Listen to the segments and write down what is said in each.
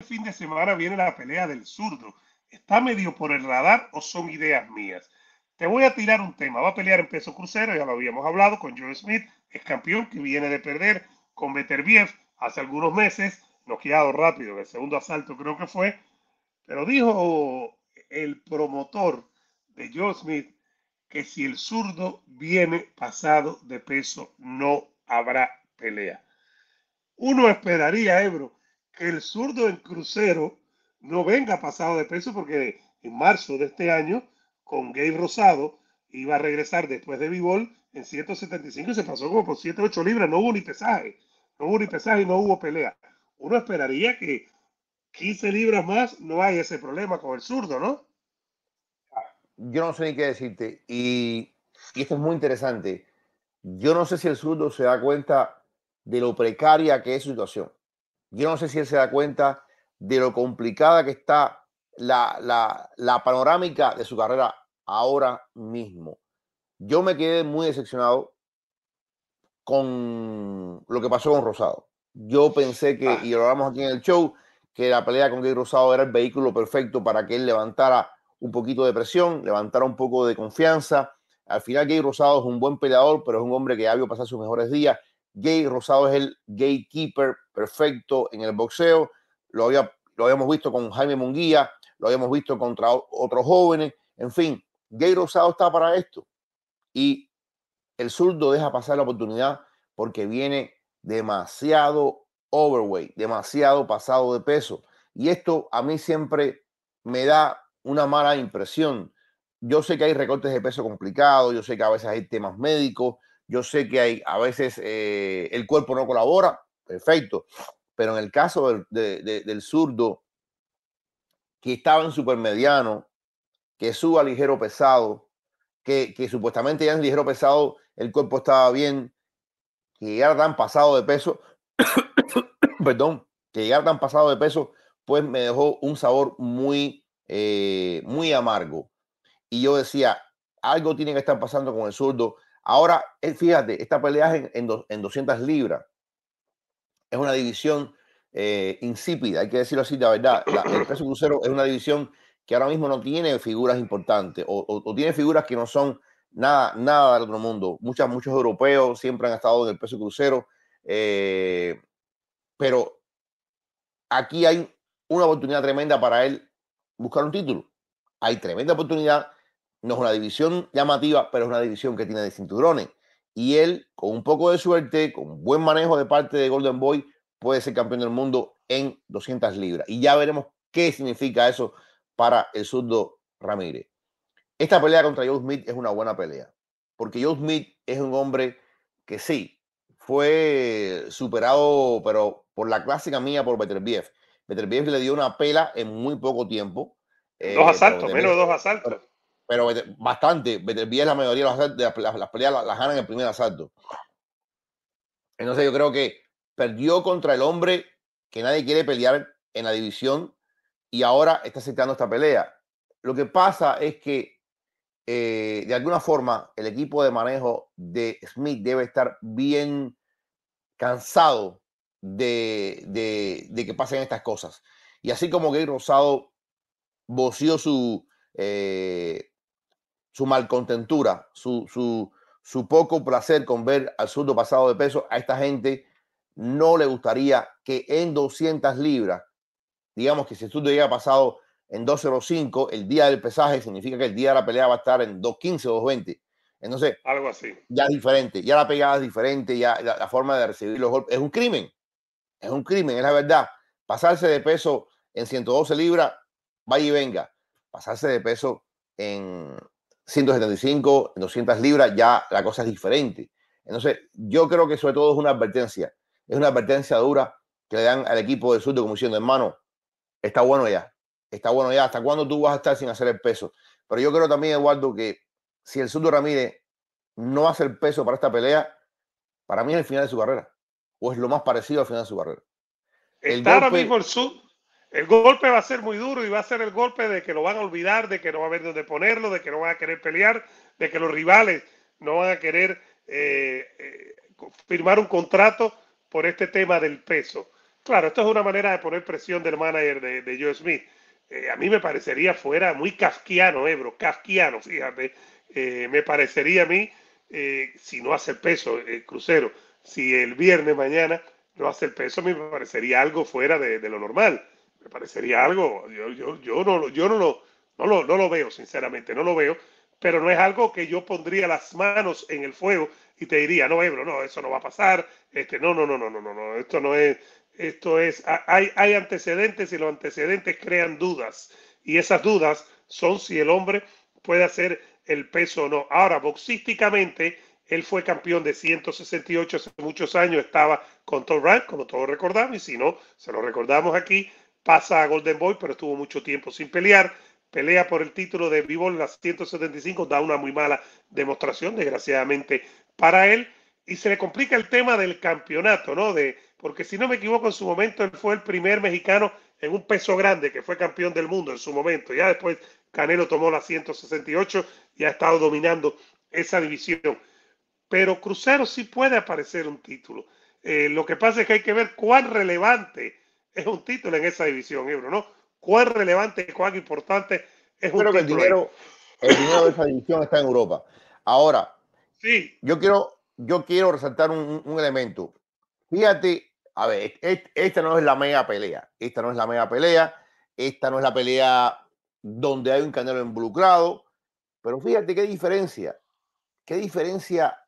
Este fin de semana viene la pelea del zurdo. ¿Está medio por el radar o son ideas mías? Te voy a tirar un tema. Va a pelear en peso crucero, ya lo habíamos hablado, con Joe Smith, es campeón que viene de perder con Beterbiev hace algunos meses, noqueado rápido, en el segundo asalto creo que fue. Pero dijo el promotor de Joe Smith que si el zurdo viene pasado de peso, no habrá pelea. Uno esperaría, Ebro, que el zurdo en crucero no venga pasado de peso porque en marzo de este año con Gabe Rosado iba a regresar después de B-Ball en 175 y se pasó como por 7 8 libras, no hubo ni pesaje, no hubo ni pesaje y no hubo pelea. Uno esperaría que 15 libras más no hay ese problema con el zurdo, ¿no? Yo no sé ni qué decirte y, y esto es muy interesante. Yo no sé si el zurdo se da cuenta de lo precaria que es su situación. Yo no sé si él se da cuenta de lo complicada que está la, panorámica de su carrera ahora mismo. Yo me quedé muy decepcionado con lo que pasó con Rosado. Yo pensé que, ah. y lo hablamos aquí en el show, que la pelea con Gay Rosado era el vehículo perfecto para que él levantara un poquito de presión, levantara un poco de confianza. Al final, Gay Rosado es un buen peleador, pero es un hombre que ha vio pasar sus mejores días gay. Rosado es el gatekeeper perfecto en el boxeo. Lo, había, lo habíamos visto con Jaime Munguía, lo habíamos visto contra otros jóvenes. En fin, Gay Rosado está para esto. Y el zurdo deja pasar la oportunidad porque viene demasiado overweight, demasiado pasado de peso. Y esto a mí siempre me da una mala impresión. Yo sé que hay recortes de peso complicados, yo sé que a veces hay temas médicos, yo sé que hay, a veces eh, el cuerpo no colabora, perfecto, pero en el caso del, zurdo, que estaba en mediano, que suba ligero pesado, que, supuestamente ya en ligero pesado el cuerpo estaba bien, que ya tan pasado de peso, perdón, que ya tan pasado de peso, pues me dejó un sabor muy, eh, muy amargo. Y yo decía, algo tiene que estar pasando con el zurdo Ahora, eh, fíjate, esta pelea en, en, 200 libras. Es una división eh, insípida, hay que decirlo así, la verdad. el peso crucero es una división que ahora mismo no tiene figuras importantes o, tiene figuras que no son nada, nada del otro mundo. Muchas, muchos europeos siempre han estado en el peso crucero, eh, pero aquí hay una oportunidad tremenda para él buscar un título. Hay tremenda oportunidad no es una división llamativa, pero es una división que tiene de cinturones. Y él, con un poco de suerte, con buen manejo de parte de Golden Boy, puede ser campeón del mundo en 200 libras. Y ya veremos qué significa eso para el surdo Ramírez. Esta pelea contra Joe Smith es una buena pelea, porque Joe Smith es un hombre que sí, fue superado, pero por la clásica mía, por Beterbiev. Beterbiev le dio una pela en muy poco tiempo. dos eh, asaltos, menos dos asaltos pero bastante. es la mayoría de, las, peleas las, ganan en el primer asalto. Entonces yo creo que perdió contra el hombre que nadie quiere pelear en la división y ahora está aceptando esta pelea. Lo que pasa es que eh, de alguna forma el equipo de manejo de Smith debe estar bien cansado de, que pasen estas cosas. Y así como Gay Rosado voció su, eh, su malcontentura, su, su, poco placer con ver al surdo pasado de peso, a esta gente no le gustaría que en 200 libras, digamos que si el surdo llega pasado en 205, el día del pesaje significa que el día de la pelea va a estar en 215 o 220. Entonces, algo así. Ya es diferente, ya la pegada es diferente, ya la, forma de recibir los golpes es un crimen. Es un crimen, es la verdad. Pasarse de peso en 112 libras, vaya y venga. Pasarse de peso en, 175, 200 libras, ya la cosa es diferente. Entonces, yo creo que sobre todo es una advertencia, es una advertencia dura que le dan al equipo del sur como diciendo, hermano, está bueno ya, está bueno ya, ¿hasta cuándo tú vas a estar sin hacer el peso? Pero yo creo también, Eduardo, que si el Surdo Ramírez no hace el peso para esta pelea, para mí es el final de su carrera, o es lo más parecido al final de su carrera. Está el por ahora el golpe va a ser muy duro y va a ser el golpe de que lo van a olvidar, de que no va a haber dónde ponerlo, de que no van a querer pelear, de que los rivales no van a querer eh, eh, firmar un contrato por este tema del peso. Claro, esto es una manera de poner presión del manager de, Joe Smith. Eh, a mí me parecería fuera muy kafkiano, Ebro, kafkiano, fíjate. me parecería a mí, si no hace peso el crucero, si el viernes mañana no hace el peso, a mí me parecería algo fuera de lo normal parecería algo. Yo, yo, yo, no, yo no, lo, no, lo, no lo veo, sinceramente, no lo veo, pero no es algo que yo pondría las manos en el fuego y te diría, no, Ebro, no, eso no va a pasar, este, no, no, no, no, no, no, no, esto no es, esto es, hay, hay antecedentes y los antecedentes crean dudas y esas dudas son si el hombre puede hacer el peso o no. Ahora, boxísticamente, él fue campeón de 168 hace muchos años, estaba con Tom como todos recordamos, y si no, se lo recordamos aquí, pasa a Golden Boy, pero estuvo mucho tiempo sin pelear. Pelea por el título de vivo en las 175, da una muy mala demostración, desgraciadamente, para él. Y se le complica el tema del campeonato, ¿no? De, porque si no me equivoco, en su momento él fue el primer mexicano en un peso grande que fue campeón del mundo en su momento. Ya después Canelo tomó la 168 y ha estado dominando esa división. Pero Crucero sí puede aparecer un título. Eh, lo que pasa es que hay que ver cuán relevante es un título en esa división, Ebro, ¿no? Cuán relevante, cuán importante es un título. Que el dinero, el dinero de esa división está en Europa. Ahora, sí. yo, quiero, yo quiero resaltar un, elemento. Fíjate, a ver, e, e, esta no es la mega pelea, esta no es la mega pelea, esta no es la pelea donde hay un canelo involucrado, pero fíjate qué diferencia, qué diferencia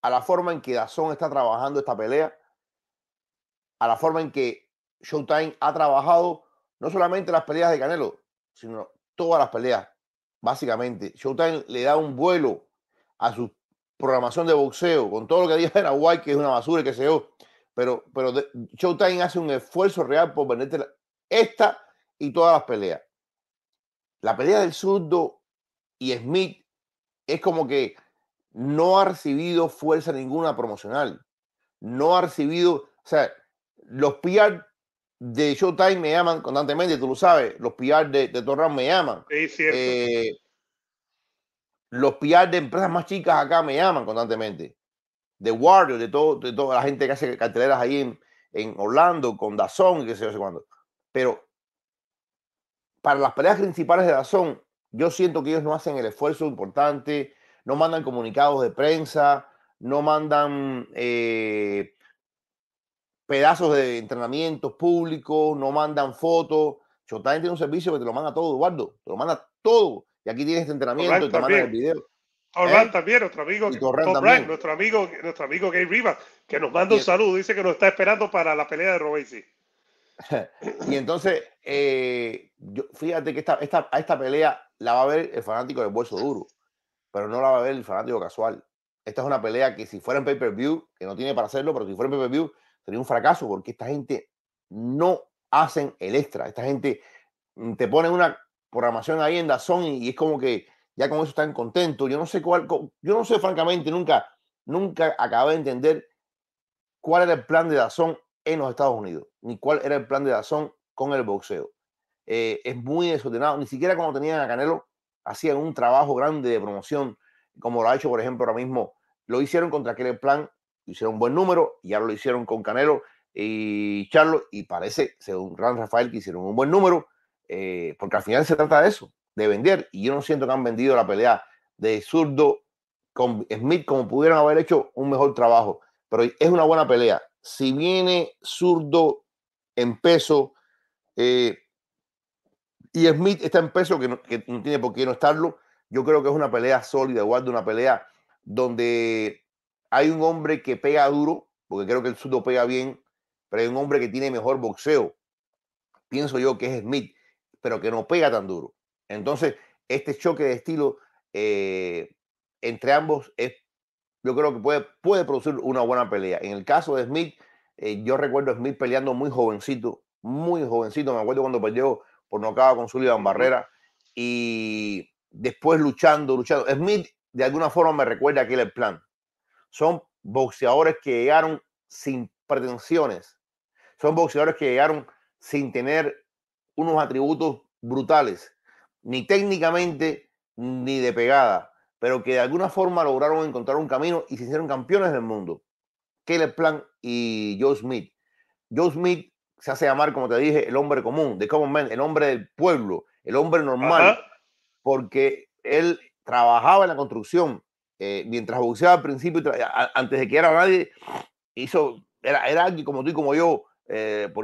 a la forma en que Dazón está trabajando esta pelea, a la forma en que Showtime ha trabajado no solamente las peleas de Canelo, sino todas las peleas, básicamente. Showtime le da un vuelo a su programación de boxeo, con todo lo que en Paraguay, que es una basura y que se yo. Pero, pero Showtime hace un esfuerzo real por venderte esta y todas las peleas. La pelea del surdo y Smith es como que no ha recibido fuerza ninguna promocional. No ha recibido, o sea, los PR de Showtime me llaman constantemente, tú lo sabes, los PR de, de me llaman. Sí, cierto. Eh, los PR de empresas más chicas acá me llaman constantemente. De Warrior, de, todo, de toda la gente que hace carteleras ahí en, Orlando, con Dazón y qué sé yo, sé cuándo. Pero para las peleas principales de Dazón, yo siento que ellos no hacen el esfuerzo importante, no mandan comunicados de prensa, no mandan eh, pedazos de entrenamientos públicos, no mandan fotos. también tiene un servicio que te lo manda todo, Eduardo. Te lo manda todo. Y aquí tienes este entrenamiento, y te también. el video. Orlán ¿Eh? también, nuestro amigo nuestro amigo, nuestro amigo Gay Rivas, que nos manda un saludo, dice que nos está esperando para la pelea de Robesi. y entonces, eh, fíjate que esta, esta, a esta pelea la va a ver el fanático del bolso duro, pero no la va a ver el fanático casual. Esta es una pelea que si fuera en pay-per-view, que no tiene para hacerlo, pero si fuera en pay-per-view, sería un fracaso porque esta gente no hacen el extra. Esta gente mm, te pone una programación ahí en Dazón y es como que ya con eso están contentos. Yo no sé cuál, yo no sé francamente, nunca, nunca acabé de entender cuál era el plan de Dazón en los Estados Unidos, ni cuál era el plan de Dazón con el boxeo. Eh, es muy desordenado, ni siquiera cuando tenían a Canelo hacían un trabajo grande de promoción, como lo ha hecho, por ejemplo, ahora mismo. Lo hicieron contra aquel plan hicieron un buen número, ya lo hicieron con Canelo y Charlo, y parece, según gran Rafael, que hicieron un buen número, eh, porque al final se trata de eso, de vender, y yo no siento que han vendido la pelea de zurdo con Smith como pudieran haber hecho un mejor trabajo, pero es una buena pelea. Si viene zurdo en peso, eh, y Smith está en peso, que que no tiene por qué no estarlo, yo creo que es una pelea sólida, igual de una pelea donde hay un hombre que pega duro, porque creo que el sudo pega bien, pero hay un hombre que tiene mejor boxeo, pienso yo que es Smith, pero que no pega tan duro. Entonces, este choque de estilo eh, entre ambos es, yo creo que puede, puede producir una buena pelea. En el caso de Smith, eh, yo recuerdo a Smith peleando muy jovencito, muy jovencito. Me acuerdo cuando peleó por no acaba con Sullivan Barrera y después luchando, luchando. Smith de alguna forma me recuerda aquel plan son boxeadores que llegaron sin pretensiones, son boxeadores que llegaron sin tener unos atributos brutales, ni técnicamente ni de pegada, pero que de alguna forma lograron encontrar un camino y se hicieron campeones del mundo. Caleb Plan y Joe Smith. Joe Smith se hace llamar, como te dije, el hombre común, the common el hombre del pueblo, el hombre normal, porque él trabajaba en la construcción, eh, mientras boxeaba al principio, antes de que era nadie, hizo, era, era alguien como tú y como yo, eh, poniendo